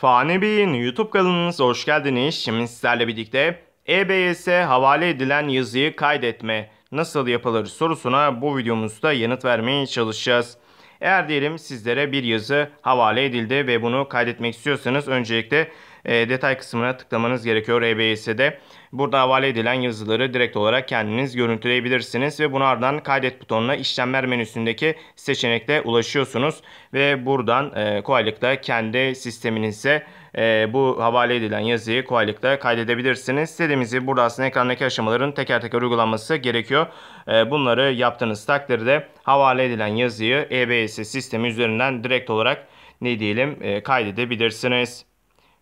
Fani Bey'in YouTube kanalınıza hoş geldiniz. Şimdi sizlerle birlikte EBS'e havale edilen yazıyı kaydetme nasıl yapılır sorusuna bu videomuzda yanıt vermeye çalışacağız. Eğer diyelim sizlere bir yazı havale edildi ve bunu kaydetmek istiyorsanız öncelikle ee, detay kısmına tıklamanız gerekiyor EBS'de. Burada havale edilen yazıları direkt olarak kendiniz görüntüleyebilirsiniz ve bunu ardından kaydet butonuna işlemler menüsündeki seçenekte ulaşıyorsunuz ve buradan e, kolaylıkla kendi sisteminize e, bu havale edilen yazıyı kolaylıkla kaydedebilirsiniz. Sitemizi burada aslında ekrandaki aşamaların teker teker uygulanması gerekiyor. E, bunları yaptığınız takdirde havale edilen yazıyı EBS sistemi üzerinden direkt olarak ne diyelim e, kaydedebilirsiniz.